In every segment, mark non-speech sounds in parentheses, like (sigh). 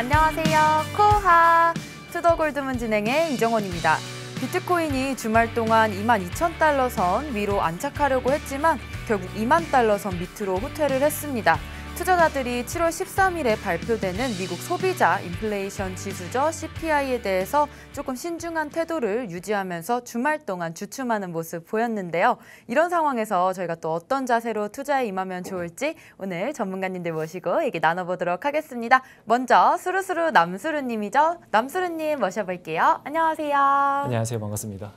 안녕하세요. 코하 투더골드문 진행의 이정원입니다. 비트코인이 주말 동안 2만 2천 달러 선 위로 안착하려고 했지만 결국 2만 달러 선 밑으로 후퇴를 했습니다. 투자자들이 7월 13일에 발표되는 미국 소비자 인플레이션 지수저 CPI에 대해서 조금 신중한 태도를 유지하면서 주말 동안 주춤하는 모습 보였는데요. 이런 상황에서 저희가 또 어떤 자세로 투자에 임하면 좋을지 오늘 전문가님들 모시고 얘기 나눠보도록 하겠습니다. 먼저 수루수루 남수루님이죠. 남수루님 모셔볼게요. 안녕하세요. 안녕하세요. 반갑습니다.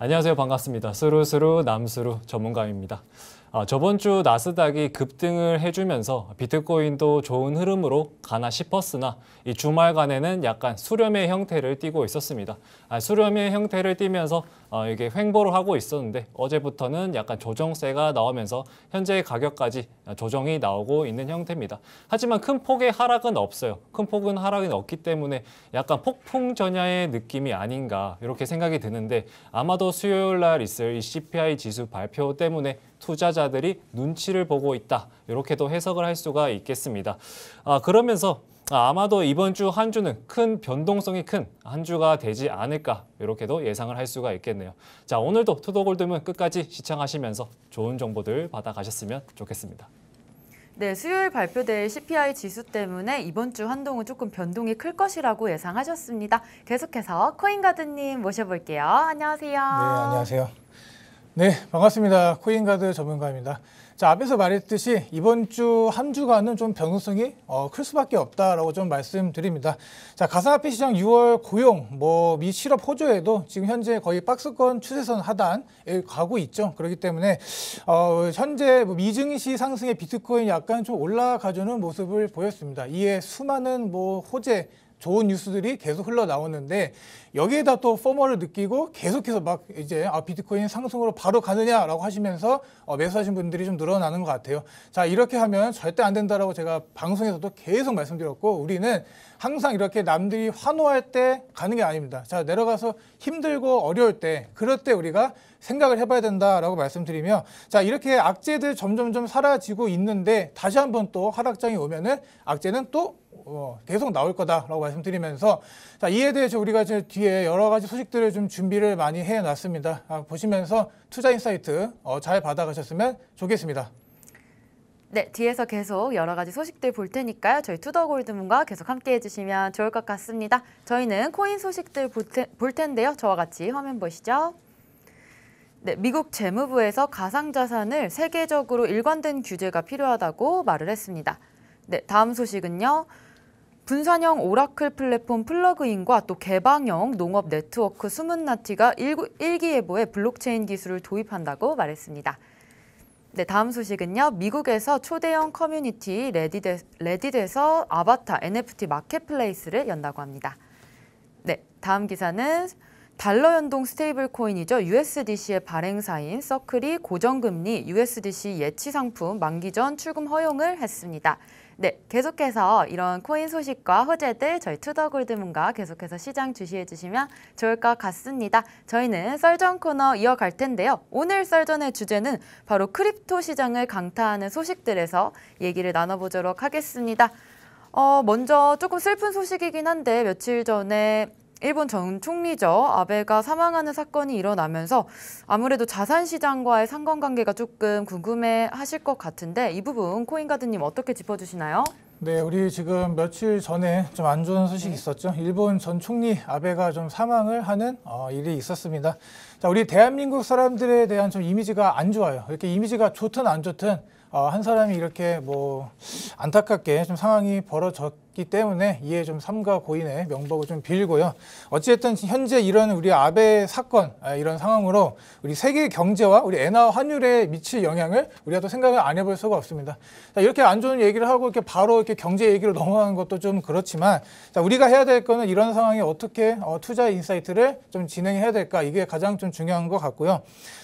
안녕하세요. 반갑습니다. 수루수루 남수루 전문가입니다. 아, 저번 주 나스닥이 급등을 해주면서 비트코인도 좋은 흐름으로 가나 싶었으나 이 주말간에는 약간 수렴의 형태를 띠고 있었습니다. 아, 수렴의 형태를 띠면서 어, 이게 횡보를 하고 있었는데 어제부터는 약간 조정세가 나오면서 현재 의 가격까지 조정이 나오고 있는 형태입니다. 하지만 큰 폭의 하락은 없어요. 큰 폭은 하락이 없기 때문에 약간 폭풍 전야의 느낌이 아닌가 이렇게 생각이 드는데 아마도 수요일 날 있을 이 CPI 지수 발표 때문에 투자자들이 눈치를 보고 있다. 이렇게도 해석을 할 수가 있겠습니다. 아, 그러면서 아마도 이번 주 한 주는 큰 변동성이 큰 한 주가 되지 않을까 이렇게도 예상을 할 수가 있겠네요. 자 오늘도 투더골드문 끝까지 시청하시면서 좋은 정보들 받아가셨으면 좋겠습니다. 네, 수요일 발표될 CPI 지수 때문에 이번 주 한동안 조금 변동이 클 것이라고 예상하셨습니다. 계속해서 코인가드님 모셔볼게요. 안녕하세요. 네, 안녕하세요. 네, 반갑습니다. 코인가드 전문가입니다. 자, 앞에서 말했듯이 이번 주 한 주간은 좀 변동성이 어, 클 수밖에 없다라고 좀 말씀드립니다. 자, 가상화폐 시장 6월 고용, 뭐 미실업 호조에도 지금 현재 거의 박스권 추세선 하단에 가고 있죠. 그렇기 때문에 어, 현재 뭐 미증시 상승의 비트코인 약간 좀 올라가주는 모습을 보였습니다. 이에 수많은 뭐 호재 좋은 뉴스들이 계속 흘러나오는데 여기에다 또 포머를 느끼고 계속해서 막 이제 아 비트코인 상승으로 바로 가느냐라고 하시면서 어, 매수하신 분들이 좀 늘어나는 것 같아요. 자 이렇게 하면 절대 안 된다라고 제가 방송에서도 계속 말씀드렸고 우리는 항상 이렇게 남들이 환호할 때 가는 게 아닙니다. 자 내려가서 힘들고 어려울 때 그럴 때 우리가 생각을 해봐야 된다라고 말씀드리며 자 이렇게 악재들 점점점 사라지고 있는데 다시 한번 또 하락장이 오면은 악재는 또 어, 계속 나올 거다라고 말씀드리면서 자, 이에 대해서 우리가 이제 뒤에 여러 가지 소식들을 좀 준비를 많이 해놨습니다. 아, 보시면서 투자 인사이트 어, 잘 받아가셨으면 좋겠습니다. 네, 뒤에서 계속 여러 가지 소식들 볼 테니까요. 저희 투더골드문과 계속 함께 해주시면 좋을 것 같습니다. 저희는 코인 소식들 볼, 테, 볼 텐데요. 저와 같이 화면 보시죠. 네, 미국 재무부에서 가상자산을 세계적으로 일관된 규제가 필요하다고 말을 했습니다. 네, 다음 소식은요. 분산형 오라클 플랫폼 플러그인과 또 개방형 농업 네트워크 수문나티가 일기예보에 블록체인 기술을 도입한다고 말했습니다. 네, 다음 소식은요. 미국에서 초대형 커뮤니티 레딧에, 레딧서 아바타 NFT 마켓플레이스를 연다고 합니다. 네, 다음 기사는 달러 연동 스테이블 코인이죠. USDC의 발행사인 서클이 고정금리 USDC 예치 상품 만기 전 출금 허용을 했습니다. 네, 계속해서 이런 코인 소식과 호재들 저희 투더골드문과 계속해서 시장 주시해 주시면 좋을 것 같습니다. 저희는 썰전 코너 이어갈 텐데요. 오늘 썰전의 주제는 바로 크립토 시장을 강타하는 소식들에서 얘기를 나눠보도록 하겠습니다. 어, 먼저 조금 슬픈 소식이긴 한데 며칠 전에 일본 전 총리죠. 아베가 사망하는 사건이 일어나면서 아무래도 자산 시장과의 상관관계가 조금 궁금해 하실 것 같은데 이 부분 코인가드님 어떻게 짚어주시나요? 네, 우리 지금 며칠 전에 좀 안 좋은 소식이 네. 있었죠. 일본 전 총리 아베가 좀 사망을 하는 어, 일이 있었습니다. 자, 우리 대한민국 사람들에 대한 좀 이미지가 안 좋아요. 이렇게 이미지가 좋든 안 좋든 어, 한 사람이 이렇게 뭐 안타깝게 좀 상황이 벌어졌 기 때문에 이에 좀 삼가 고인의 명복을 좀 빌고요. 어찌됐든 현재 이런 우리 아베 사건 아, 이런 상황으로 우리 세계 경제와 우리 엔화 환율에 미칠 영향을 우리가 또 생각을 안 해볼 수가 없습니다. 자, 이렇게 안 좋은 얘기를 하고 이렇게 바로 이렇게 경제 얘기로 넘어가는 것도 좀 그렇지만 자, 우리가 해야 될 거는 이런 상황에 어떻게 어, 투자 인사이트를 좀 진행해야 될까 이게 가장 좀 중요한 것 같고요.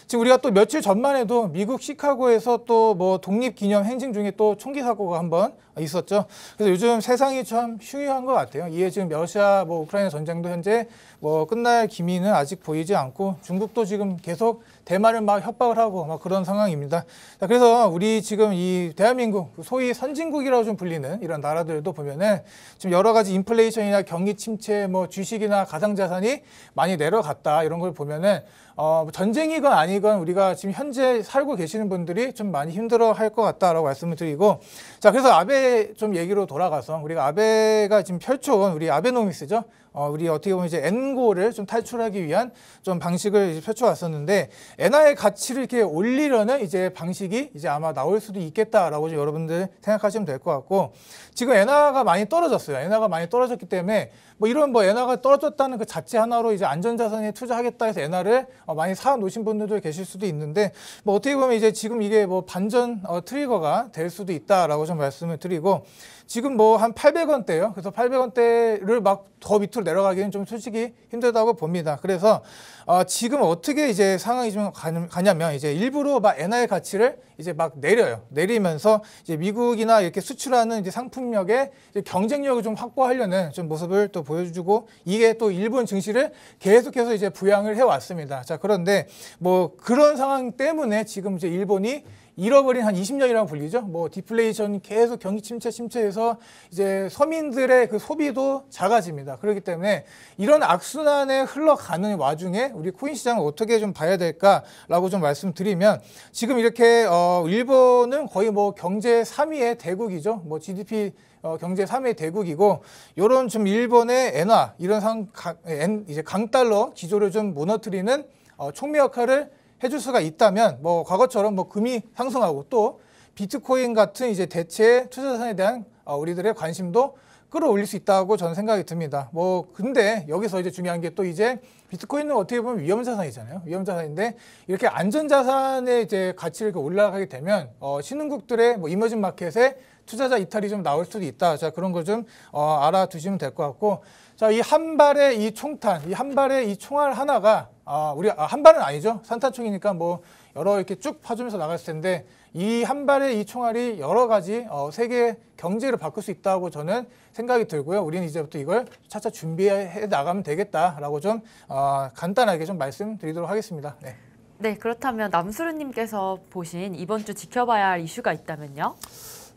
지금 우리가 또 며칠 전만 해도 미국 시카고에서 또 뭐 독립기념 행진 중에 또 총기 사고가 한번 있었죠. 그래서 요즘 세상이 참 희귀한 것 같아요. 이게 지금 러시아 뭐 우크라이나 전쟁도 현재 뭐 끝날 기미는 아직 보이지 않고 중국도 지금 계속 대만을 막 협박을 하고 막 그런 상황입니다. 자, 그래서 우리 지금 이 대한민국 소위 선진국이라고 좀 불리는 이런 나라들도 보면은 지금 여러 가지 인플레이션이나 경기 침체 뭐 주식이나 가상자산이 많이 내려갔다 이런 걸 보면은 어, 뭐 전쟁이건 아니건 우리가 지금 현재 살고 계시는 분들이 좀 많이 힘들어 할 것 같다라고 말씀을 드리고 자 그래서 아베 좀 얘기로 돌아가서 우리가 아베가 지금 펼쳐온 우리 아베노믹스죠 어, 우리 어떻게 보면 이제 N고를 좀 탈출하기 위한 좀 방식을 이제 펼쳐왔었는데 엔화의 가치를 이렇게 올리려는 이제 방식이 이제 아마 나올 수도 있겠다라고 좀 여러분들 생각하시면 될 것 같고 지금 엔화가 많이 떨어졌어요. 엔화가 많이 떨어졌기 때문에 뭐 이런 뭐 엔화가 떨어졌다는 그 자체 하나로 이제 안전자산에 투자하겠다 해서 엔화를 어 많이 사 놓으신 분들도 계실 수도 있는데 뭐 어떻게 보면 이제 지금 이게 뭐 반전 어 트리거가 될 수도 있다라고 좀 말씀을 드리고 지금 뭐 한 800원대예요. 그래서 800원대를 막 더 밑으로 내려가기는 좀 솔직히 힘들다고 봅니다. 그래서 어 지금 어떻게 이제 상황이 좀 가냐면 이제 일부러 막 엔화의 가치를 이제 막 내려요. 내리면서 이제 미국이나 이렇게 수출하는 이제 상품력의 이제 경쟁력을 좀 확보하려는 좀 모습을 또 보여주고 이게 또 일본 증시를 계속해서 이제 부양을 해왔습니다. 자, 그런데 뭐 그런 상황 때문에 지금 이제 일본이 잃어버린 한 20년이라고 불리죠. 뭐 디플레이션 계속 경기 침체 침체에서 이제 서민들의 그 소비도 작아집니다. 그렇기 때문에 이런 악순환에 흘러가는 와중에 우리 코인 시장을 어떻게 좀 봐야 될까라고 좀 말씀드리면 지금 이렇게 어 일본은 거의 뭐 경제 3위의 대국이죠. 뭐 GDP 어, 경제 3위 대국이고 요런 좀 일본의 엔화 이런 상 강, 엔, 이제 강달러 기조를 좀 무너뜨리는 어, 총매 역할을 해줄 수가 있다면 뭐 과거처럼 뭐 금이 상승하고 또 비트코인 같은 이제 대체 투자 자산에 대한 어, 우리들의 관심도 끌어올릴 수 있다고 저는 생각이 듭니다. 뭐 근데 여기서 이제 중요한 게 또 이제 비트코인은 어떻게 보면 위험 자산이잖아요. 위험 자산인데 이렇게 안전 자산의 이제 가치를 이렇게 올라가게 되면 어 신흥국들의 뭐 이머징 마켓에 투자자 이탈이 좀 나올 수도 있다. 자 그런 거좀어 알아두시면 될 것 같고 자, 이 한 발의 이 총탄, 이 한 발의 이 총알 하나가 아, 우리 아, 한 발은 아니죠. 산탄총이니까 뭐 여러 이렇게 쭉 파주면서 나갔을 텐데 이 한 발의 이 총알이 여러 가지 어, 세계 경제를 바꿀 수 있다고 저는 생각이 들고요. 우리는 이제부터 이걸 차차 준비해 나가면 되겠다라고 좀 어, 간단하게 좀 말씀드리도록 하겠습니다. 네. 네, 그렇다면 남수르님께서 보신 이번 주 지켜봐야 할 이슈가 있다면요?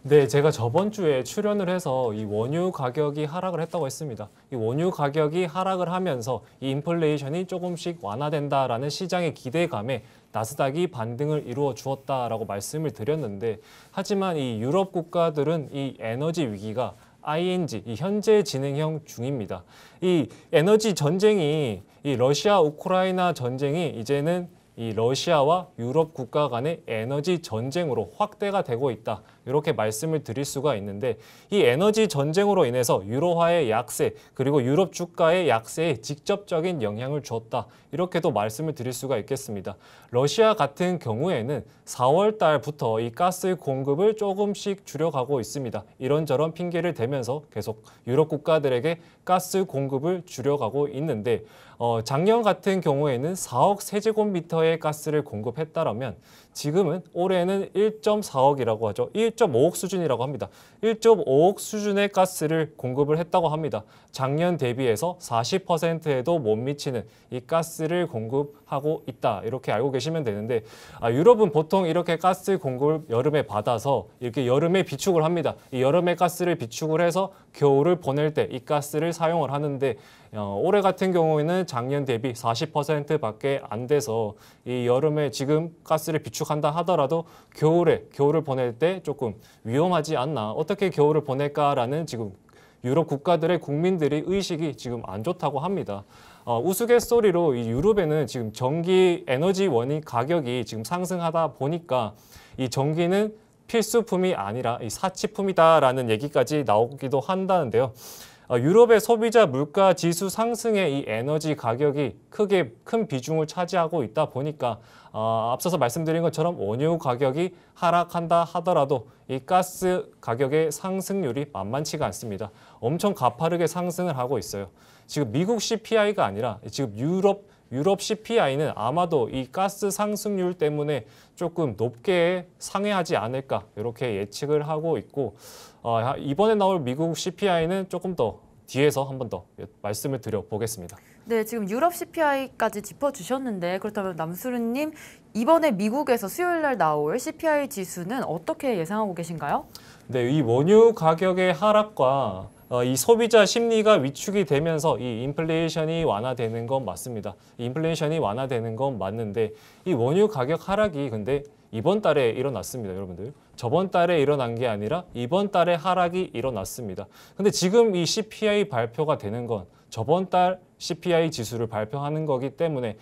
네, 제가 저번 주에 출연을 해서 이 원유 가격이 하락을 했다고 했습니다. 이 원유 가격이 하락을 하면서 이 인플레이션이 조금씩 완화된다라는 시장의 기대감에 나스닥이 반등을 이루어 주었다라고 말씀을 드렸는데 하지만 이 유럽 국가들은 이 에너지 위기가 ING, 이 현재 진행형 중입니다. 이 에너지 전쟁이 이 러시아 우크라이나 전쟁이 이제는 이 러시아와 유럽 국가 간의 에너지 전쟁으로 확대가 되고 있다. 이렇게 말씀을 드릴 수가 있는데 이 에너지 전쟁으로 인해서 유로화의 약세 그리고 유럽 주가의 약세에 직접적인 영향을 줬다 이렇게도 말씀을 드릴 수가 있겠습니다. 러시아 같은 경우에는 4월 달부터 이 가스 공급을 조금씩 줄여가고 있습니다. 이런저런 핑계를 대면서 계속 유럽 국가들에게 가스 공급을 줄여가고 있는데 어, 작년 같은 경우에는 4억 세제곱미터의 가스를 공급했다라면 지금은 올해는 1.4억이라고 하죠. 1.5억 수준이라고 합니다. 1.5억 수준의 가스를 공급을 했다고 합니다. 작년 대비해서 40%에도 못 미치는 이 가스를 공급하고 있다. 이렇게 알고 계시면 되는데 아, 유럽은 보통 이렇게 가스 공급을 여름에 받아서 이렇게 여름에 비축을 합니다. 이 여름에 가스를 비축을 해서 겨울을 보낼 때 이 가스를 사용을 하는데 어, 올해 같은 경우에는 작년 대비 40%밖에 안 돼서 이 여름에 지금 가스를 비축한다 하더라도 겨울에 겨울을 보낼 때 조금 위험하지 않나 어떻게 겨울을 보낼까라는 지금 유럽 국가들의 국민들이 의식이 지금 안 좋다고 합니다. 어, 우스갯소리로 이 유럽에는 지금 전기 에너지원이 가격이 지금 상승하다 보니까 이 전기는 필수품이 아니라 사치품이다라는 얘기까지 나오기도 한다는데요. 어, 유럽의 소비자 물가 지수 상승에 이 에너지 가격이 크게 큰 비중을 차지하고 있다 보니까 어, 앞서서 말씀드린 것처럼 원유 가격이 하락한다 하더라도 이 가스 가격의 상승률이 만만치가 않습니다. 엄청 가파르게 상승을 하고 있어요. 지금 미국 CPI가 아니라 지금 유럽 유럽 CPI는 아마도 이 가스 상승률 때문에 조금 높게 상회하지 않을까 이렇게 예측을 하고 있고 어, 이번에 나올 미국 CPI는 조금 더 뒤에서 한 번 더 말씀을 드려보겠습니다. 네, 지금 유럽 CPI까지 짚어주셨는데 그렇다면 남수르님 이번에 미국에서 수요일 날 나올 CPI 지수는 어떻게 예상하고 계신가요? 네, 이 원유 가격의 하락과 어, 이 소비자 심리가 위축이 되면서 이 인플레이션이 완화되는 건 맞습니다. 인플레이션이 완화되는 건 맞는데 이 원유 가격 하락이 근데 이번 달에 일어났습니다, 여러분들. 저번 달에 일어난 게 아니라 이번 달에 하락이 일어났습니다. 근데 지금 이 CPI 발표가 되는 건 저번 달 CPI 지수를 발표하는 거기 때문에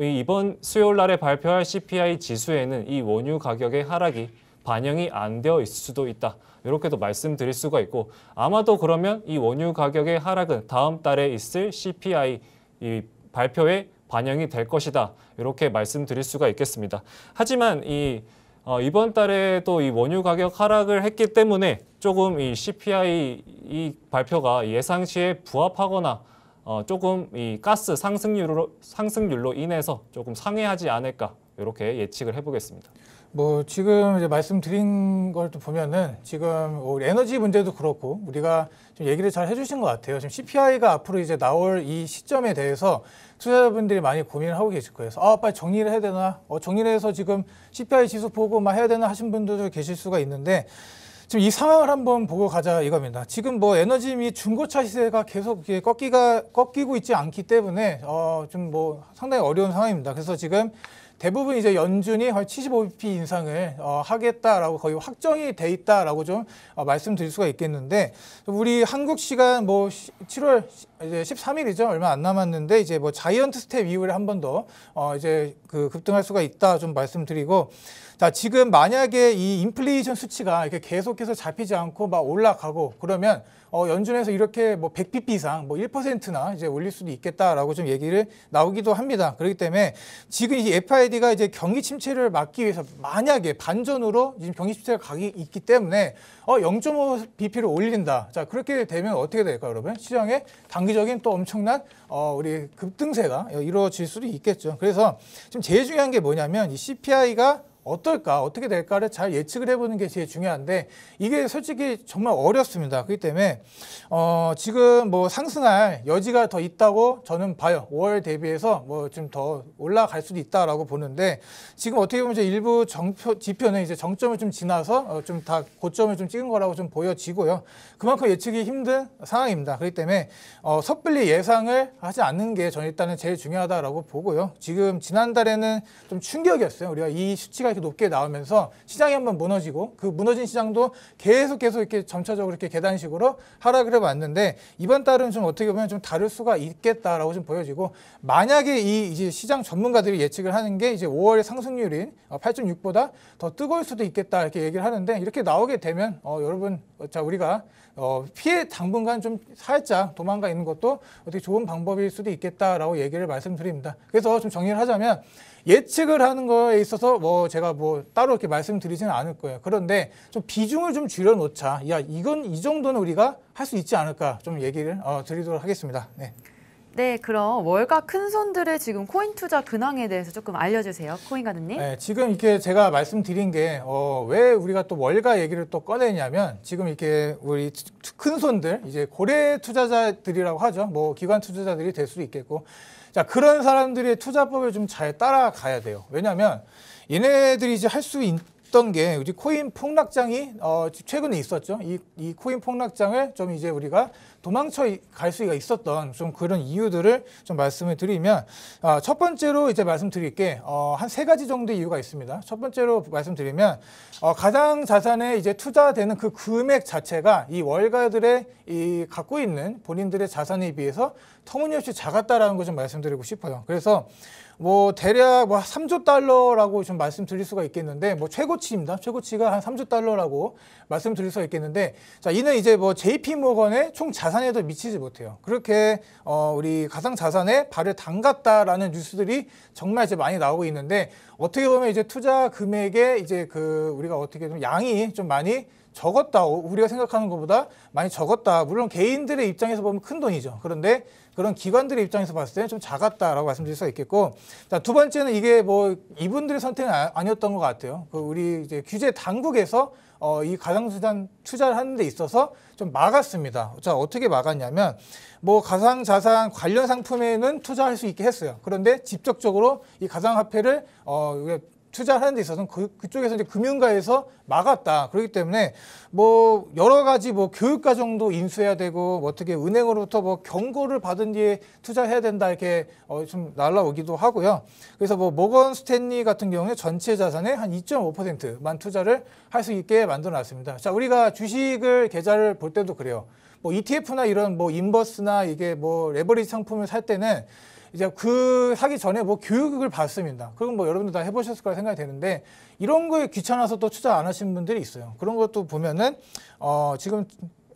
이번 수요일 날에 발표할 CPI 지수에는 이 원유 가격의 하락이 반영이 안 되어 있을 수도 있다. 이렇게도 말씀드릴 수가 있고 아마도 그러면 이 원유 가격의 하락은 다음 달에 있을 CPI 이 발표에 반영이 될 것이다. 이렇게 말씀드릴 수가 있겠습니다. 하지만 이 어, 이번 달에 도이 원유 가격 하락을 했기 때문에 조금 이 CPI 이 발표가 예상치에 부합하거나 어, 조금 이 가스 상승률로 상승률로 인해서 조금 상회하지 않을까 이렇게 예측을 해보겠습니다. 뭐 지금 이제 말씀드린 걸 또 보면은 지금 우리 뭐 에너지 문제도 그렇고 우리가 좀 얘기를 잘 해주신 것 같아요. 지금 CPI가 앞으로 이제 나올 이 시점에 대해서 투자자분들이 많이 고민을 하고 계실 거예요. 그래서 아 빨리 정리를 해야 되나? 어, 정리를 해서 지금 CPI 지수 보고 막 해야 되나 하신 분들도 계실 수가 있는데 지금 이 상황을 한번 보고 가자 이겁니다. 지금 뭐 에너지 및 중고차 시세가 계속 꺾기가 꺾이고 있지 않기 때문에 어, 좀 뭐 상당히 어려운 상황입니다. 그래서 지금 대부분 이제 연준이 75bp 인상을 어, 하겠다라고 거의 확정이 돼 있다라고 좀 어, 말씀드릴 수가 있겠는데 우리 한국 시간 뭐 7월 이제 13일이죠. 얼마 안 남았는데 이제 뭐 자이언트 스텝 이후에 한 번더어 이제 그 급등할 수가 있다 좀 말씀드리고 자, 지금 만약에 이 인플레이션 수치가 이렇게 계속해서 잡히지 않고 막 올라가고 그러면 어 연준에서 이렇게 뭐 100bp 이상 뭐 1%나 이제 올릴 수도 있겠다라고 좀 얘기를 나오기도 합니다. 그렇기 때문에 지금 이 FID가 이제 경기 침체를 막기 위해서 만약에 반전으로 지금 경기 침체가 가기 있기 때문에 어 0.5bp를 올린다. 자, 그렇게 되면 어떻게 될까요, 여러분? 시장에 단기 장기적인 또 엄청난 어, 우리 급등세가 이루어질 수도 있겠죠. 그래서 지금 제일 중요한 게 뭐냐면 이 CPI가 어떨까 어떻게 될까를 잘 예측을 해보는 게 제일 중요한데 이게 솔직히 정말 어렵습니다. 그렇기 때문에 어, 지금 뭐 상승할 여지가 더 있다고 저는 봐요. 5월 대비해서 뭐 좀 더 올라갈 수도 있다라고 보는데 지금 어떻게 보면 이제 일부 정표, 지표는 이제 정점을 좀 지나서 어, 좀다 고점을 좀 찍은 거라고 좀 보여지고요. 그만큼 예측이 힘든 상황입니다. 그렇기 때문에 어, 섣불리 예상을 하지 않는 게 저는 일단은 제일 중요하다라고 보고요. 지금 지난달에는 좀 충격이었어요. 우리가 이 수치가 이렇게 높게 나오면서 시장이 한번 무너지고 그 무너진 시장도 계속 계속 이렇게 점차적으로 이렇게 계단식으로 하락을 해왔는데 이번 달은 좀 어떻게 보면 좀 다를 수가 있겠다라고 좀 보여지고 만약에 이 이제 시장 전문가들이 예측을 하는 게 이제 5월 상승률인 8.6보다 어, 더 뜨거울 수도 있겠다 이렇게 얘기를 하는데 이렇게 나오게 되면 어, 여러분 자 우리가 어, 피해 당분간 좀 살짝 도망가 있는 것도 어떻게 좋은 방법일 수도 있겠다라고 얘기를 말씀드립니다. 그래서 좀 정리를 하자면 예측을 하는 거에 있어서 뭐 제가 뭐 따로 이렇게 말씀드리지는 않을 거예요. 그런데 좀 비중을 좀 줄여놓자. 야, 이건 이 정도는 우리가 할 수 있지 않을까 좀 얘기를 어, 드리도록 하겠습니다. 네. 네, 그럼 월가 큰손들의 지금 코인 투자 근황에 대해서 조금 알려주세요. 코인가드님. 네, 지금 이렇게 제가 말씀드린 게, 어, 왜 우리가 또 월가 얘기를 또 꺼내냐면, 지금 이렇게 우리 큰손들, 이제 고래 투자자들이라고 하죠. 뭐 기관 투자자들이 될 수도 있겠고, 자, 그런 사람들의 투자법을 좀 잘 따라가야 돼요. 왜냐면 얘네들이 이제 할수 있던 게 우리 코인 폭락장이 어, 최근에 있었죠. 이, 이 코인 폭락장을 좀 이제 우리가 도망쳐 갈 수가 있었던 좀 그런 이유들을 좀 말씀을 드리면 어, 첫 번째로 이제 말씀드릴 게 어, 한 세 가지 정도 이유가 있습니다. 첫 번째로 말씀드리면 어, 가장 자산에 이제 투자되는 그 금액 자체가 이 월가들의 이 갖고 있는 본인들의 자산에 비해서 터무니없이 작았다라는 걸좀 말씀드리고 싶어요. 그래서 뭐 대략 뭐 3조 달러라고 좀 말씀드릴 수가 있겠는데 뭐 최고치입니다. 최고치가 한 3조 달러라고 말씀드릴 수가 있겠는데 자 이는 이제 뭐 JP 모건의 총 자산에도 미치지 못해요. 그렇게 어 우리 가상 자산에 발을 담갔다라는 뉴스들이 정말 이제 많이 나오고 있는데 어떻게 보면 이제 투자 금액에 이제 그 우리가 어떻게 좀 양이 좀 많이 적었다 우리가 생각하는 것보다 많이 적었다 물론 개인들의 입장에서 보면 큰 돈이죠 그런데 그런 기관들의 입장에서 봤을 때는 좀 작았다라고 말씀드릴 수가 있겠고 자, 두 번째는 이게 뭐 이분들의 선택은 아, 아니었던 것 같아요. 그 우리 이제 규제 당국에서 어, 이 가상자산 투자를 하는 데 있어서 좀 막았습니다. 자, 어떻게 막았냐면 뭐 가상자산 관련 상품에는 투자할 수 있게 했어요. 그런데 직접적으로 이 가상화폐를 어, 투자하는 데 있어서는 그, 그쪽에서 이제 금융가에서 막았다. 그렇기 때문에 뭐 여러 가지 뭐 교육과 정도 인수해야 되고 뭐 어떻게 은행으로부터 뭐 경고를 받은 뒤에 투자해야 된다 이렇게 어, 좀 날라오기도 하고요. 그래서 뭐 모건 스탠리 같은 경우에 전체 자산의 한 2.5%만 투자를 할 수 있게 만들어 놨습니다. 자, 우리가 주식을 계좌를 볼 때도 그래요. 뭐 ETF나 이런 뭐 인버스나 이게 뭐 레버리지 상품을 살 때는 이제 그 하기 전에 뭐 교육을 받습니다. 그럼 뭐 여러분들 다 해보셨을 거라 생각이 되는데 이런 거에 귀찮아서 또 투자 안 하시는 분들이 있어요. 그런 것도 보면은 어 지금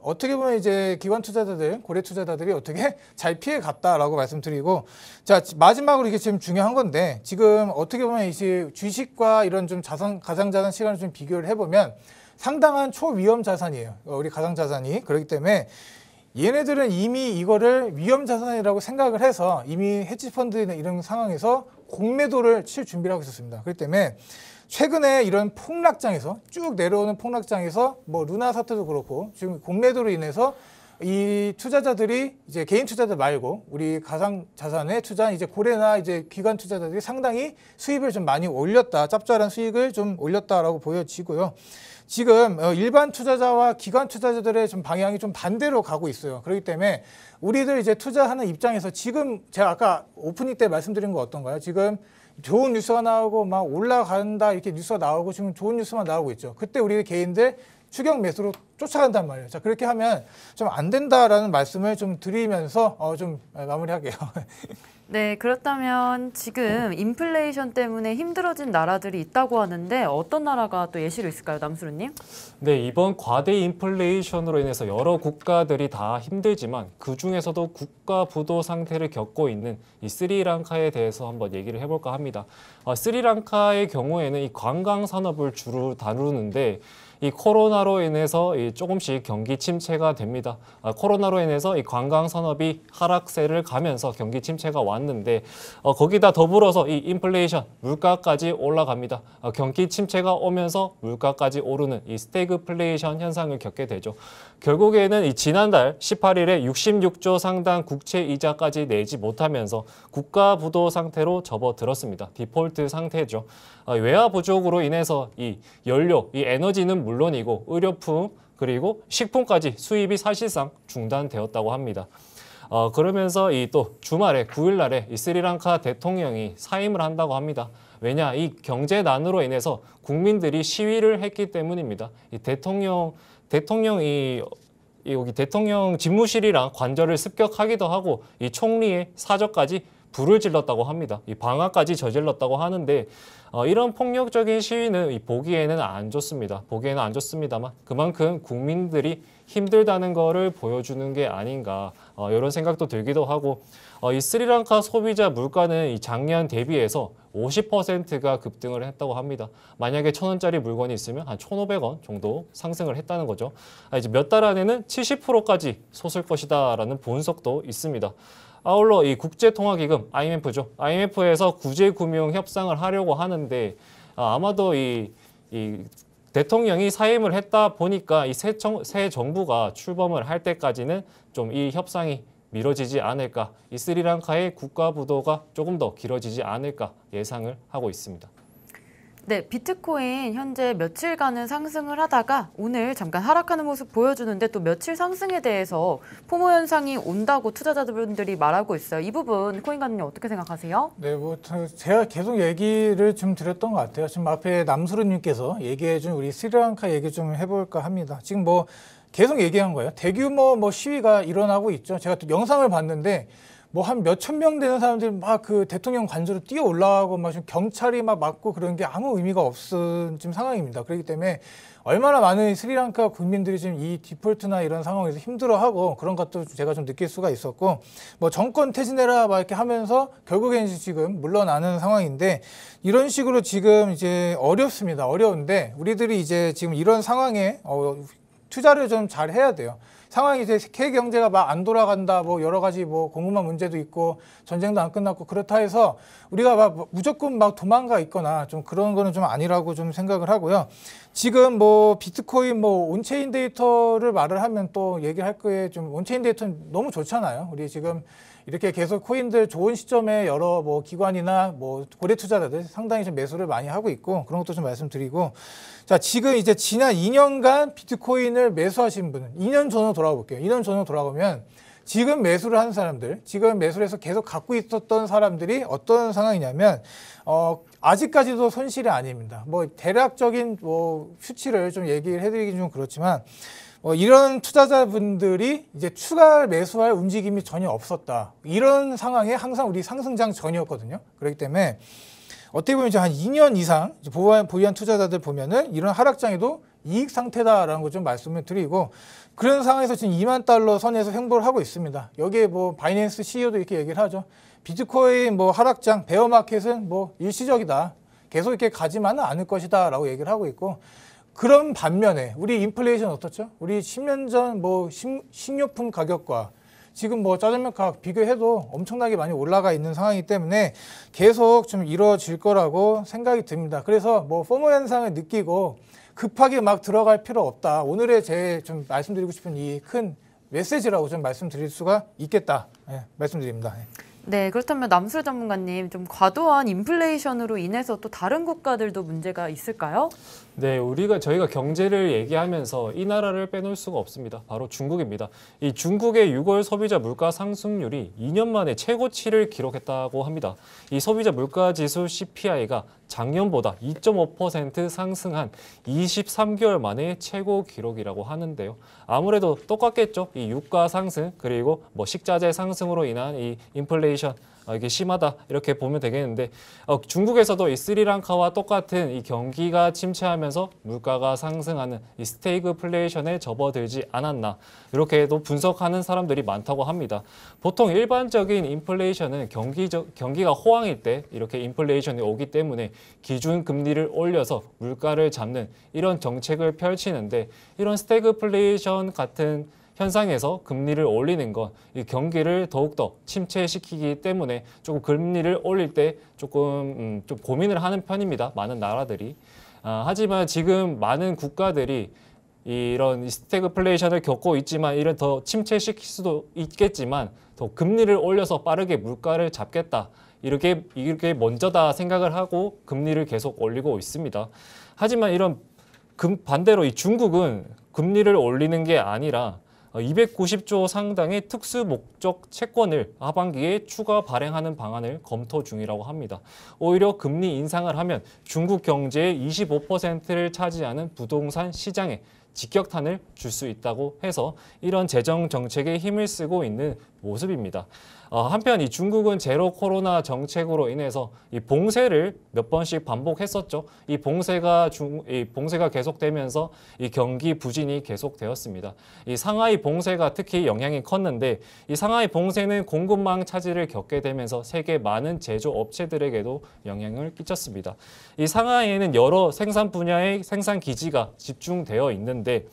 어떻게 보면 이제 기관 투자자들, 고래 투자자들이 어떻게 (laughs) 잘 피해 갔다라고 말씀드리고 자 마지막으로 이게 지금 중요한 건데 지금 어떻게 보면 이제 주식과 이런 좀 자산 가상자산 시간을 좀 비교를 해보면 상당한 초위험 자산이에요. 어, 우리 가상자산이 그렇기 때문에 얘네들은 이미 이거를 위험 자산이라고 생각을 해서 이미 헤지펀드나 이런 상황에서 공매도를 칠 준비를 하고 있었습니다. 그렇기 때문에 최근에 이런 폭락장에서 쭉 내려오는 폭락장에서 뭐 루나 사태도 그렇고 지금 공매도로 인해서 이 투자자들이 이제 개인 투자자 말고 우리 가상 자산에 투자한 이제 고래나 이제 기관 투자자들이 상당히 수입을 좀 많이 올렸다. 짭짤한 수익을 좀 올렸다라고 보여지고요. 지금 어, 일반 투자자와 기관 투자자들의 좀 방향이 좀 반대로 가고 있어요. 그렇기 때문에 우리들 이제 투자하는 입장에서 지금 제가 아까 오프닝 때 말씀드린 거 어떤가요? 지금 좋은 뉴스가 나오고 막 올라간다 이렇게 뉴스가 나오고 지금 좋은 뉴스만 나오고 있죠. 그때 우리 개인들 추격 매수로 쫓아간단 말이에요. 자, 그렇게 하면 좀 안 된다라는 말씀을 좀 드리면서 어, 좀 마무리할게요. (laughs) 네, 그렇다면 지금 인플레이션 때문에 힘들어진 나라들이 있다고 하는데 어떤 나라가 또 예시로 있을까요, 남수루님 네, 이번 과대 인플레이션으로 인해서 여러 국가들이 다 힘들지만 그 중에서도 국가 부도 상태를 겪고 있는 이 스리랑카에 대해서 한번 얘기를 해볼까 합니다. 어, 스리랑카의 경우에는 이 관광 산업을 주로 다루는데 이 코로나로 인해서 이 조금씩 경기 침체가 됩니다. 아, 코로나로 인해서 이 관광 산업이 하락세를 가면서 경기 침체가 왔는데 어, 거기다 더불어서 이 인플레이션 물가까지 올라갑니다. 아, 경기 침체가 오면서 물가까지 오르는 이 스태그플레이션 현상을 겪게 되죠. 결국에는 이 지난달 18일에 66조 상당 국채 이자까지 내지 못하면서 국가 부도 상태로 접어들었습니다. 디폴트 상태죠. 어, 외화 부족으로 인해서 이 연료, 이 에너지는 물론이고 의료품 그리고 식품까지 수입이 사실상 중단되었다고 합니다. 어, 그러면서 이 또 주말에 9일날에 이 스리랑카 대통령이 사임을 한다고 합니다. 왜냐 이 경제난으로 인해서 국민들이 시위를 했기 때문입니다. 이 대통령 대통령이 여기 대통령 집무실이랑 관절을 습격하기도 하고 이 총리의 사저까지 불을 질렀다고 합니다. 이 방화까지 저질렀다고 하는데 어, 이런 폭력적인 시위는 보기에는 안 좋습니다. 보기에는 안 좋습니다만 그만큼 국민들이 힘들다는 것을 보여주는 게 아닌가 어, 이런 생각도 들기도 하고 어, 이 스리랑카 소비자 물가는 이 작년 대비해서 50%가 급등을 했다고 합니다. 만약에 천원짜리 물건이 있으면 한 1,500원 정도 상승을 했다는 거죠. 아, 이제 몇 달 안에는 70%까지 솟을 것이다라는 분석도 있습니다. 아울러 이 국제통화기금 IMF죠. IMF에서 구제금융 협상을 하려고 하는데 아, 마도이 이 대통령이 사임을 했다 보니까 이 새 정부가 출범을 할 때까지는 좀 이 협상이 미뤄지지 않을까 이 스리랑카의 국가 부도가 조금 더 길어지지 않을까 예상을 하고 있습니다. 네, 비트코인 현재 며칠간은 상승을 하다가 오늘 잠깐 하락하는 모습 보여주는데 또 며칠 상승에 대해서 포모 현상이 온다고 투자자분들이 말하고 있어요. 이 부분 코인가님 어떻게 생각하세요? 네, 뭐 제가 계속 얘기를 좀 드렸던 것 같아요. 지금 앞에 남수르님께서 얘기해준 우리 스리랑카 얘기 좀 해볼까 합니다. 지금 뭐 계속 얘기한 거예요. 대규모 뭐 시위가 일어나고 있죠. 제가 또 영상을 봤는데 뭐한몇천명 되는 사람들이 막 그 대통령 관저로 뛰어 올라가고 막 경찰이 막 막고 그런 게 아무 의미가 없은 지금 상황입니다. 그렇기 때문에 얼마나 많은 스리랑카 국민들이 지금 이 디폴트나 이런 상황에서 힘들어하고 그런 것도 제가 좀 느낄 수가 있었고 뭐 정권 퇴진해라 막 이렇게 하면서 결국엔 지금 물러나는 상황인데 이런 식으로 지금 이제 어렵습니다. 어려운데 우리들이 이제 지금 이런 상황에 어, 투자를 좀 잘 해야 돼요. 상황이 이제 K 경제가 막 안 돌아간다 뭐 여러 가지 뭐 공급망 문제도 있고 전쟁도 안 끝났고 그렇다 해서 우리가 막 무조건 막 도망가 있거나 좀 그런 거는 좀 아니라고 좀 생각을 하고요. 지금 뭐 비트코인 뭐 온체인 데이터를 말을 하면 또 얘기할 거에 좀 온체인 데이터는 너무 좋잖아요. 우리 지금 이렇게 계속 코인들 좋은 시점에 여러 뭐 기관이나 뭐 고래 투자자들 상당히 좀 매수를 많이 하고 있고 그런 것도 좀 말씀드리고 자 지금 이제 지난 2년간 비트코인을 매수하신 분 2년 전으로 돌아가 볼게요. 2년 전으로 돌아가면 지금 매수를 하는 사람들, 지금 매수를 해서 계속 갖고 있었던 사람들이 어떤 상황이냐면, 어, 아직까지도 손실이 아닙니다. 뭐, 대략적인 뭐, 수치를 좀 얘기를 해드리긴 좀 그렇지만, 어, 이런 투자자분들이 이제 추가 매수할 움직임이 전혀 없었다. 이런 상황에 항상 우리 상승장 전이었거든요. 그렇기 때문에 어떻게 보면 한 2년 이상 보유한, 보유한 투자자들 보면은 이런 하락장에도 이익 상태다라는 걸 좀 말씀을 드리고 그런 상황에서 지금 2만 달러 선에서 횡보를 하고 있습니다. 여기에 뭐 바이낸스 CEO도 이렇게 얘기를 하죠. 비트코인 뭐 하락장 베어 마켓은 뭐 일시적이다. 계속 이렇게 가지만은 않을 것이다라고 얘기를 하고 있고 그런 반면에 우리 인플레이션 어떻죠? 우리 10년 전 뭐 식료품 가격과 지금 뭐 짜장면 가격 비교해도 엄청나게 많이 올라가 있는 상황이기 때문에 계속 좀 이루어질 거라고 생각이 듭니다. 그래서 뭐 포모 현상을 느끼고 급하게 막 들어갈 필요 없다. 오늘의 제 좀 말씀드리고 싶은 이 큰 메시지라고 좀 말씀드릴 수가 있겠다. 예, 말씀드립니다. 예. 네, 그렇다면 남수 전문가님, 좀 과도한 인플레이션으로 인해서 또 다른 국가들도 문제가 있을까요? 네, 우리가 저희가 경제를 얘기하면서 이 나라를 빼놓을 수가 없습니다. 바로 중국입니다. 이 중국의 6월 소비자 물가 상승률이 2년 만에 최고치를 기록했다고 합니다. 이 소비자 물가 지수 CPI가 작년보다 2.5% 상승한 23개월 만에 최고 기록이라고 하는데요. 아무래도 똑같겠죠. 이 유가 상승 그리고 뭐 식자재 상승으로 인한 이 인플레이션 아, 이게 심하다 이렇게 보면 되겠는데 어, 중국에서도 이 스리랑카와 똑같은 이 경기가 침체하면서 물가가 상승하는 이 스테이그플레이션에 접어들지 않았나 이렇게도 분석하는 사람들이 많다고 합니다. 보통 일반적인 인플레이션은 경기적, 경기가 호황일 때 이렇게 인플레이션이 오기 때문에 기준 금리를 올려서 물가를 잡는 이런 정책을 펼치는데 이런 스테이그플레이션 같은 현상에서 금리를 올리는 건이 경기를 더욱더 침체시키기 때문에 조금 금리를 올릴 때 조금 음, 좀 고민을 하는 편입니다. 많은 나라들이. 아, 하지만 지금 많은 국가들이 이런 스태그플레이션을 겪고 있지만 이런 더 침체시킬 수도 있겠지만 더 금리를 올려서 빠르게 물가를 잡겠다. 이렇게 이렇게 먼저다 생각을 하고 금리를 계속 올리고 있습니다. 하지만 이런 반대로 이 중국은 금리를 올리는 게 아니라 290조 어, 상당의 특수 목적 채권을 하반기에 추가 발행하는 방안을 검토 중이라고 합니다. 오히려 금리 인상을 하면 중국 경제의 25%를 차지하는 부동산 시장에 직격탄을 줄 수 있다고 해서 이런 재정 정책에 힘을 쓰고 있는 모습입니다. 어, 한편 이 중국은 제로 코로나 정책으로 인해서 이 봉쇄를 몇 번씩 반복했었죠. 이 봉쇄가 중, 이 봉쇄가 계속되면서 이 경기 부진이 계속되었습니다. 이 상하이 봉쇄가 특히 영향이 컸는데 이 상하이 봉쇄는 공급망 차질을 겪게 되면서 세계 많은 제조 업체들에게도 영향을 끼쳤습니다. 이 상하이에는 여러 생산 분야의 생산 기지가 집중되어 있는데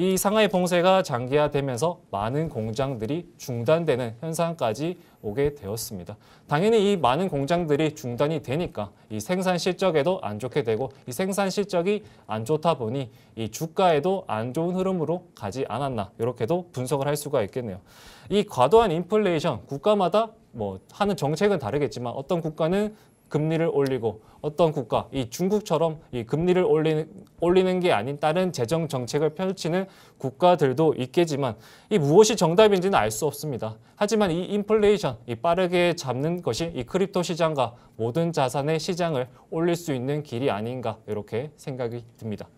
이 상하이 봉쇄가 장기화되면서 많은 공장들이 중단되는 현상까지 오게 되었습니다. 당연히 이 많은 공장들이 중단이 되니까 이 생산 실적에도 안 좋게 되고 이 생산 실적이 안 좋다 보니 이 주가에도 안 좋은 흐름으로 가지 않았나 이렇게도 분석을 할 수가 있겠네요. 이 과도한 인플레이션 국가마다 뭐 하는 정책은 다르겠지만 어떤 국가는 금리를 올리고 어떤 국가, 이 중국처럼 이 금리를 올리는, 올리는 게 아닌 다른 재정 정책을 펼치는 국가들도 있겠지만 이 무엇이 정답인지는 알 수 없습니다. 하지만 이 인플레이션, 이 빠르게 잡는 것이 이 크립토 시장과 모든 자산의 시장을 올릴 수 있는 길이 아닌가 이렇게 생각이 듭니다.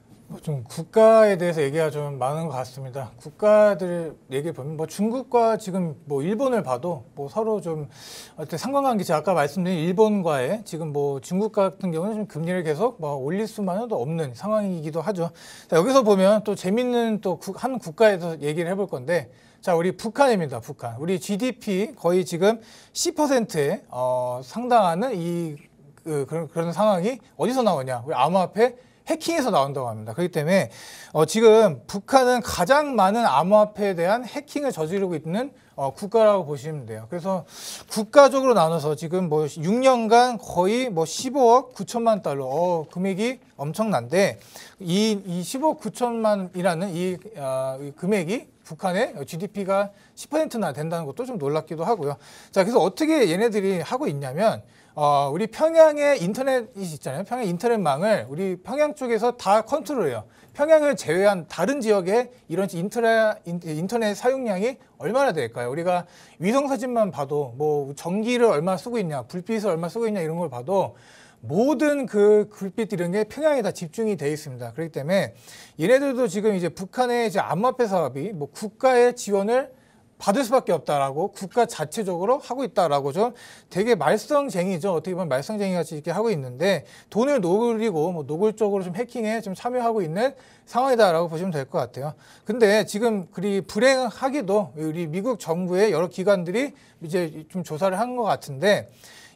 좀 국가에 대해서 얘기가 좀 많은 것 같습니다. 국가들 얘기 보면 뭐 중국과 지금 뭐 일본을 봐도 뭐 서로 좀 어때 상관관계 제가 아까 말씀드린 일본과의 지금 뭐 중국 같은 경우는 좀 금리를 계속 뭐 올릴 수만도 없는 상황이기도 하죠. 자, 여기서 보면 또 재밌는 또 한 국가에서 얘기를 해볼 건데 자, 우리 북한입니다. 북한. 우리 GDP 거의 지금 10%에 어, 상당하는 이 그, 그런, 그런 상황이 어디서 나오냐? 우리 암호화폐 해킹에서 나온다고 합니다. 그렇기 때문에 어, 지금 북한은 가장 많은 암호화폐에 대한 해킹을 저지르고 있는 어, 국가라고 보시면 돼요. 그래서 국가적으로 나눠서 지금 뭐 6년간 거의 뭐 15억 9천만 달러, 어, 금액이 엄청난데 이, 이 15억 9천만이라는 이, 어, 이 금액이 북한의 GDP가 10%나 된다는 것도 좀 놀랍기도 하고요. 자, 그래서 어떻게 얘네들이 하고 있냐면 어, 우리 평양의 인터넷이 있잖아요. 평양 인터넷망을 우리 평양 쪽에서 다 컨트롤해요. 평양을 제외한 다른 지역에 이런 인터넷, 인터넷 사용량이 얼마나 될까요? 우리가 위성 사진만 봐도 뭐 전기를 얼마 쓰고 있냐, 불빛을 얼마 쓰고 있냐 이런 걸 봐도 모든 그 불빛 이런 게 평양에 다 집중이 돼 있습니다. 그렇기 때문에 얘네들도 지금 이제 북한의 이제 암마패 사업이 뭐 국가의 지원을 받을 수밖에 없다라고 국가 자체적으로 하고 있다라고 좀 되게 말썽쟁이죠. 어떻게 보면 말썽쟁이 같이 이렇게 하고 있는데 돈을 노리고 뭐 노골적으로 좀 해킹에 좀 참여하고 있는 상황이다라고 보시면 될 것 같아요. 근데 지금 그리 불행하기도 우리 미국 정부의 여러 기관들이 이제 좀 조사를 한 것 같은데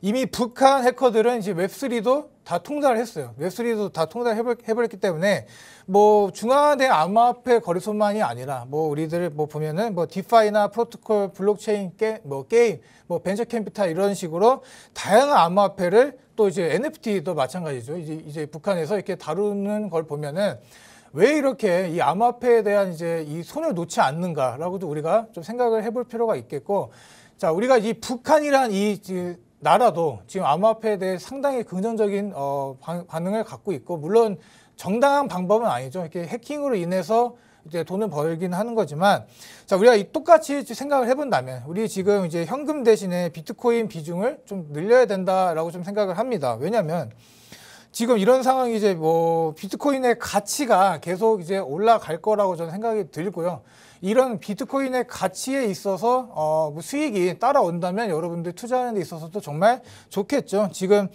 이미 북한 해커들은 이제 웹3도 다 통달을 했어요. 웹3도 다 통달을 해버렸기 때문에 뭐 중앙화된 암호화폐 거래소만이 아니라 뭐 우리들 뭐 보면은 뭐 디파이나 프로토콜, 블록체인 게, 뭐 게임, 뭐 벤처 캠피탈 이런 식으로 다양한 암호화폐를 또 이제 NFT도 마찬가지죠. 이제 이제 북한에서 이렇게 다루는 걸 보면은 왜 이렇게 이 암호화폐에 대한 이제 이 손을 놓지 않는가라고도 우리가 좀 생각을 해볼 필요가 있겠고 자 우리가 이 북한이란 이 나라도 지금 암호화폐에 대해 상당히 긍정적인 어, 반, 응을 갖고 있고 물론 정당한 방법은 아니죠. 이렇게 해킹으로 인해서 이제 돈을 벌긴 하는 거지만 자 우리가 이 똑같이 생각을 해본다면 우리 지금 이제 현금 대신에 비트코인 비중을 좀 늘려야 된다라고 좀 생각을 합니다. 왜냐하면 지금 이런 상황이 이제 뭐 비트코인의 가치가 계속 이제 올라갈 거라고 저는 생각이 들고요. 이런 비트코인의 가치에 있어서 어, 그 수익이 따라온다면 여러분들 투자하는 데 있어서도 정말 좋겠죠. 지금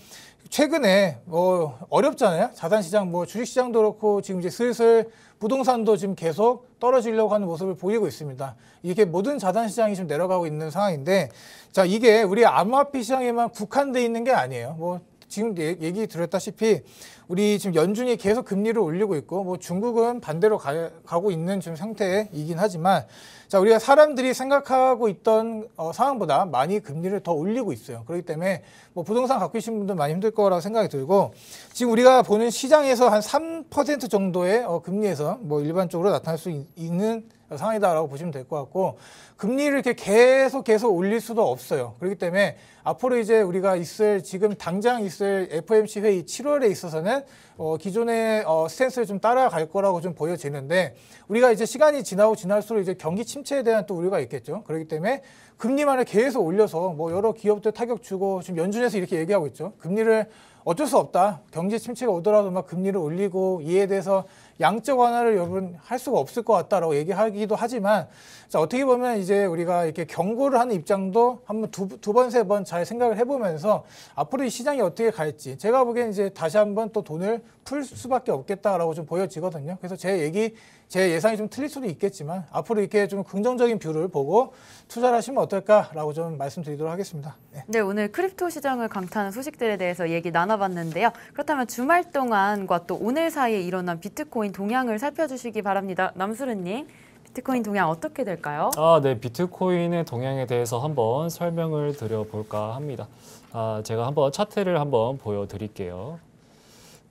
최근에 뭐 어렵잖아요. 자산시장 뭐 주식시장도 그렇고 지금 이제 슬슬 부동산도 지금 계속 떨어지려고 하는 모습을 보이고 있습니다. 이게 모든 자산시장이 지금 내려가고 있는 상황인데 자 이게 우리 암호화폐 시장에만 국한되어 있는 게 아니에요. 뭐 지금 얘기 드렸다시피 우리 지금 연준이 계속 금리를 올리고 있고 뭐 중국은 반대로 가, 가고 있는 지금 상태이긴 하지만 자 우리가 사람들이 생각하고 있던 어, 상황보다 많이 금리를 더 올리고 있어요. 그렇기 때문에 뭐 부동산 갖고 계신 분들 많이 힘들 거라고 생각이 들고 지금 우리가 보는 시장에서 한 3% 정도의 어, 금리에서 뭐 일반적으로 나타날 수 있, 있는 상황이다라고 보시면 될 것 같고 금리를 이렇게 계속 계속 올릴 수도 없어요. 그렇기 때문에 앞으로 이제 우리가 있을 지금 당장 있을 FOMC 회의 7월에 있어서는 어, 기존의 어, 스탠스를 좀 따라갈 거라고 좀 보여지는데 우리가 이제 시간이 지나고 지날수록 이제 경기 침체에 대한 또 우려가 있겠죠. 그렇기 때문에 금리만을 계속 올려서 뭐 여러 기업들 타격 주고 지금 연준에서 이렇게 얘기하고 있죠. 금리를 어쩔 수 없다. 경제 침체가 오더라도 막 금리를 올리고 이에 대해서 양적 완화를 여러분 할 수가 없을 것 같다라고 얘기하기도 하지만 자, 어떻게 보면 이제 우리가 이렇게 경고를 하는 입장도 한번 두, 두 번, 세 번 잘 생각을 해보면서 앞으로 이 시장이 어떻게 갈지 제가 보기엔 이제 다시 한번 또 돈을 풀 수밖에 없겠다라고 좀 보여지거든요. 그래서 제 얘기, 제 예상이 좀 틀릴 수도 있겠지만 앞으로 이렇게 좀 긍정적인 뷰를 보고 투자를 하시면 어떨까라고 좀 말씀드리도록 하겠습니다. 네. 네, 오늘 크립토 시장을 강타하는 소식들에 대해서 얘기 나눠봤는데요. 그렇다면 주말 동안과 또 오늘 사이에 일어난 비트코인 동향을 살펴주시기 바랍니다. 남수르님. 비트코인 동향 어떻게 될까요? 아, 네. 비트코인의 동향에 대해서 한번 설명을 드려볼까 합니다. 아, 제가 한번 차트를 한번 보여드릴게요.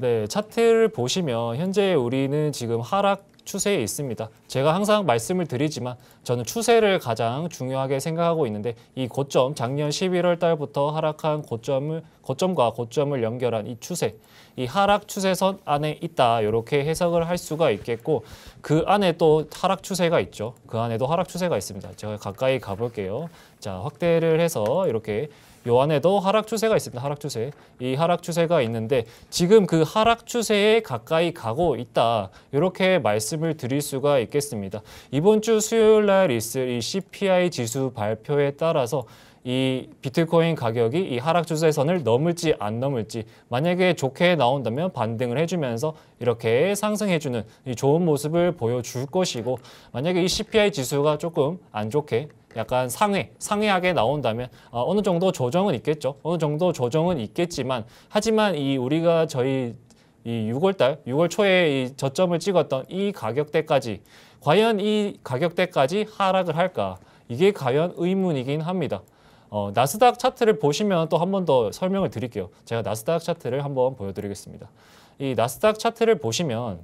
네, 차트를 보시면 현재 우리는 지금 하락 추세에 있습니다. 제가 항상 말씀을 드리지만 저는 추세를 가장 중요하게 생각하고 있는데 이 고점 작년 11월 달부터 하락한 고점을 고점과 고점을 연결한 이 추세 이 하락 추세선 안에 있다 이렇게 해석을 할 수가 있겠고 그 안에 또 하락 추세가 있죠. 그 안에도 하락 추세가 있습니다. 제가 가까이 가볼게요. 자 확대를 해서 이렇게 요 안에도 하락 추세가 있습니다. 하락 추세. 이 하락 추세가 있는데 지금 그 하락 추세에 가까이 가고 있다. 이렇게 말씀을 드릴 수가 있겠습니다. 이번 주 수요일 날 있을 이 CPI 지수 발표에 따라서 이 비트코인 가격이 이 하락 추세선을 넘을지 안 넘을지 만약에 좋게 나온다면 반등을 해주면서 이렇게 상승해주는 이 좋은 모습을 보여줄 것이고 만약에 이 CPI 지수가 조금 안 좋게 약간 상해상해하게 나온다면 어, 어느 정도 조정은 있겠죠. 어느 정도 조정은 있겠지만 하지만 이 우리가 저희 이 6월달, 6월 초에 이 저점을 찍었던 이 가격대까지 과연 이 가격대까지 하락을 할까? 이게 과연 의문이긴 합니다. 어, 나스닥 차트를 보시면 또 한 번 더 설명을 드릴게요. 제가 나스닥 차트를 한 번 보여드리겠습니다. 이 나스닥 차트를 보시면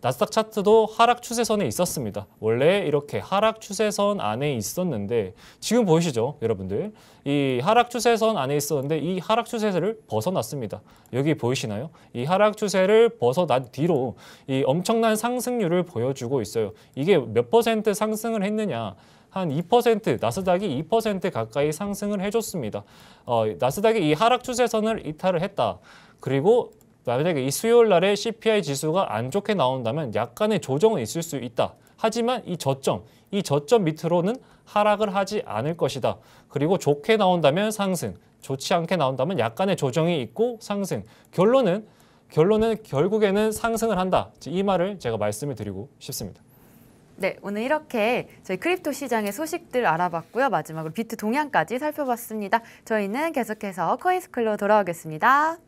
나스닥 차트도 하락 추세선에 있었습니다. 원래 이렇게 하락 추세선 안에 있었는데 지금 보이시죠? 여러분들. 이 하락 추세선 안에 있었는데 이 하락 추세를 벗어났습니다. 여기 보이시나요? 이 하락 추세를 벗어난 뒤로 이 엄청난 상승률을 보여주고 있어요. 이게 몇 퍼센트 상승을 했느냐? 한2% 나스닥이 2% 가까이 상승을 해줬습니다. 어, 나스닥이 이 하락 추세선을 이탈을 했다. 그리고 만약에 이 수요일 날에 CPI 지수가 안 좋게 나온다면 약간의 조정은 있을 수 있다. 하지만 이 저점, 이 저점 밑으로는 하락을 하지 않을 것이다. 그리고 좋게 나온다면 상승, 좋지 않게 나온다면 약간의 조정이 있고 상승. 결론은 결론은 결국에는 상승을 한다. 이 말을 제가 말씀을 드리고 싶습니다. 네, 오늘 이렇게 저희 크립토 시장의 소식들 알아봤고요. 마지막으로 비트 동향까지 살펴봤습니다. 저희는 계속해서 코인스쿨로 돌아오겠습니다.